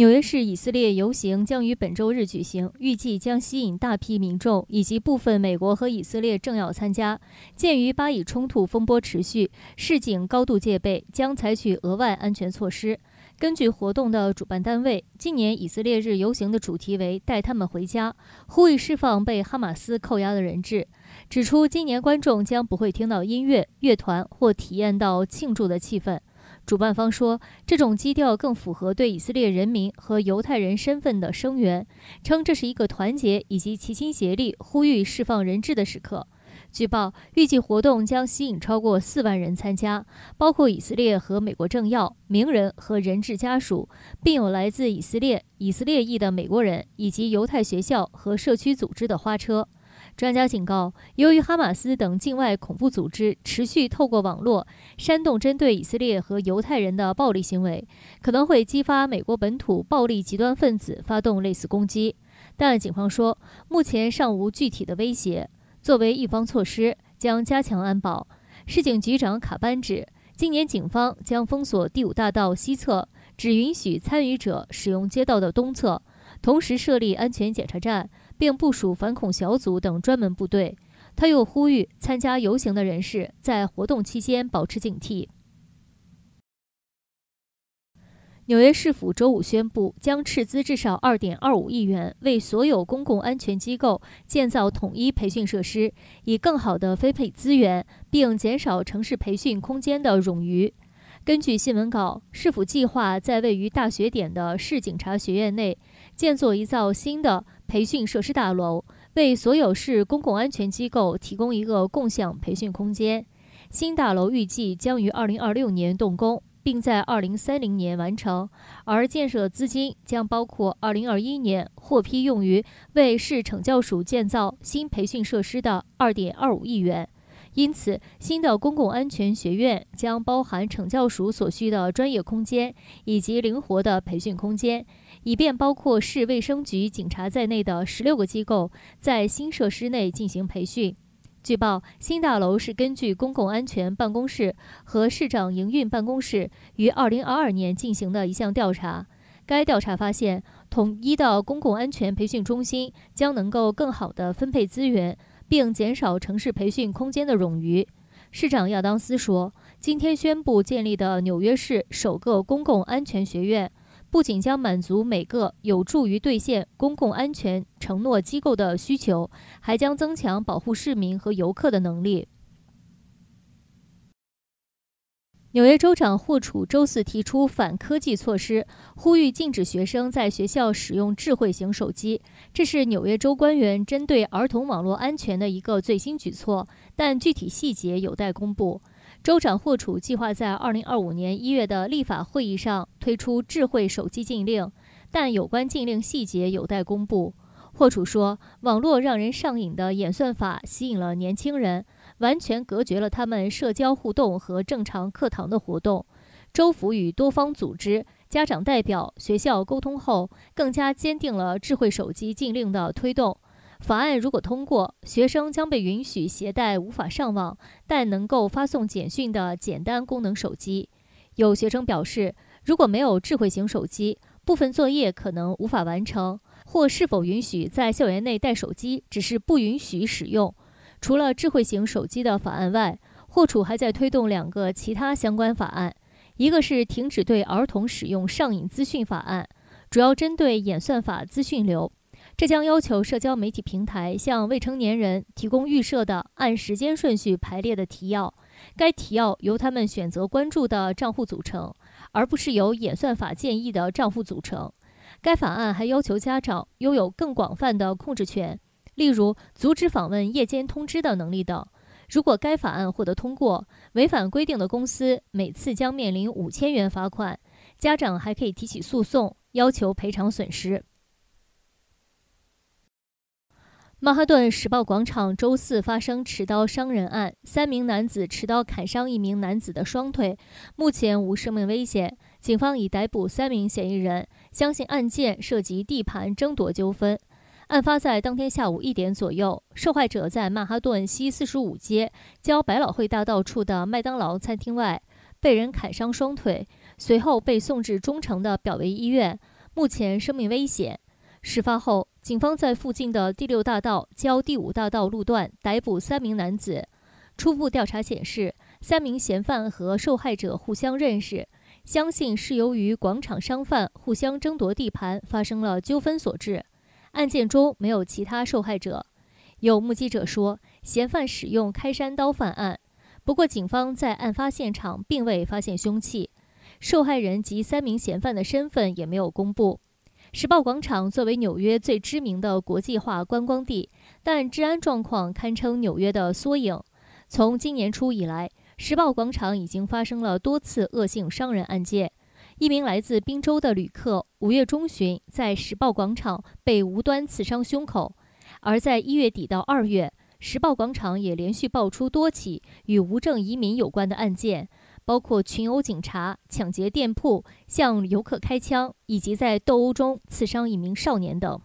纽约市以色列游行将于本周日举行，预计将吸引大批民众以及部分美国和以色列政要参加。鉴于巴以冲突风波持续，市警高度戒备，将采取额外安全措施。根据活动的主办单位，今年以色列日游行的主题为“带他们回家”，呼吁释放被哈马斯扣押的人质。指出今年观众将不会听到音乐、乐团或体验到庆祝的气氛。主办方说，这种基调更符合对以色列人民和犹太人身份的声援，称这是一个团结以及齐心协力呼吁释放人质的时刻。据报，预计活动将吸引超过四万人参加，包括以色列和美国政要、名人和人质家属，并有来自以色列、以色列裔的美国人以及犹太学校和社区组织的花车。专家警告，由于哈马斯等境外恐怖组织持续透过网络煽动针对以色列和犹太人的暴力行为，可能会激发美国本土暴力极端分子发动类似攻击。但警方说，目前尚无具体的威胁。作为一方措施，将加强安保。市警局长卡班指，今年警方将封锁第五大道西侧，只允许参与者使用街道的东侧，同时设立安全检查站。并部署反恐小组等专门部队。他又呼吁参加游行的人士在活动期间保持警惕。纽约市府周五宣布，将斥资至少二点二五亿元，为所有公共安全机构建造统一培训设施，以更好的分配资源，并减少城市培训空间的冗余。根据新闻稿，市府计划在位于大学点的市警察学院内建造一造新的。培训设施大楼为所有市公共安全机构提供一个共享培训空间。新大楼预计将于二零二六年动工，并在二零三零年完成。而建设资金将包括二零二一年获批用于为市惩教署建造新培训设施的二点二五亿元。因此，新的公共安全学院将包含惩教署所需的专业空间以及灵活的培训空间，以便包括市卫生局、警察在内的十六个机构在新设施内进行培训。据报，新大楼是根据公共安全办公室和市长营运办公室于二零二二年进行的一项调查。该调查发现，统一的公共安全培训中心将能够更好地分配资源。并减少城市培训空间的冗余。市长亚当斯说：“今天宣布建立的纽约市首个公共安全学院，不仅将满足每个有助于兑现公共安全承诺机构的需求，还将增强保护市民和游客的能力。”纽约州长霍楚周四提出反科技措施，呼吁禁止学生在学校使用智慧型手机。这是纽约州官员针对儿童网络安全的一个最新举措，但具体细节有待公布。州长霍楚计划在2025年1月的立法会议上推出智慧手机禁令，但有关禁令细节有待公布。霍楚说：“网络让人上瘾的演算法吸引了年轻人。”完全隔绝了他们社交互动和正常课堂的活动。州府与多方组织、家长代表、学校沟通后，更加坚定了智慧手机禁令的推动。法案如果通过，学生将被允许携带无法上网但能够发送简讯的简单功能手机。有学生表示，如果没有智慧型手机，部分作业可能无法完成。或是否允许在校园内带手机，只是不允许使用。除了智慧型手机的法案外，霍楚还在推动两个其他相关法案，一个是停止对儿童使用上瘾资讯法案，主要针对演算法资讯流，这将要求社交媒体平台向未成年人提供预设的按时间顺序排列的提要，该提要由他们选择关注的账户组成，而不是由演算法建议的账户组成。该法案还要求家长拥有更广泛的控制权。例如，阻止访问夜间通知的能力等。如果该法案获得通过，违反规定的公司每次将面临五千元罚款，家长还可以提起诉讼，要求赔偿损失。曼哈顿时报广场周四发生持刀伤人案，三名男子持刀砍伤一名男子的双腿，目前无生命危险。警方已逮捕三名嫌疑人，相信案件涉及地盘争夺纠纷。案发在当天下午一点左右，受害者在曼哈顿西四十五街交百老汇大道处的麦当劳餐厅外被人砍伤双腿，随后被送至中城的表维医院，目前生命危险。事发后，警方在附近的第六大道交第五大道路段逮捕三名男子。初步调查显示，三名嫌犯和受害者互相认识，相信是由于广场商贩互相争夺地盘发生了纠纷所致。案件中没有其他受害者，有目击者说，嫌犯使用开山刀犯案，不过警方在案发现场并未发现凶器，受害人及三名嫌犯的身份也没有公布。时报广场作为纽约最知名的国际化观光地，但治安状况堪称纽约的缩影。从今年初以来，时报广场已经发生了多次恶性伤人案件。一名来自滨州的旅客，五月中旬在时报广场被无端刺伤胸口；而在一月底到二月，时报广场也连续爆出多起与无证移民有关的案件，包括群殴警察、抢劫店铺、向游客开枪，以及在斗殴中刺伤一名少年等。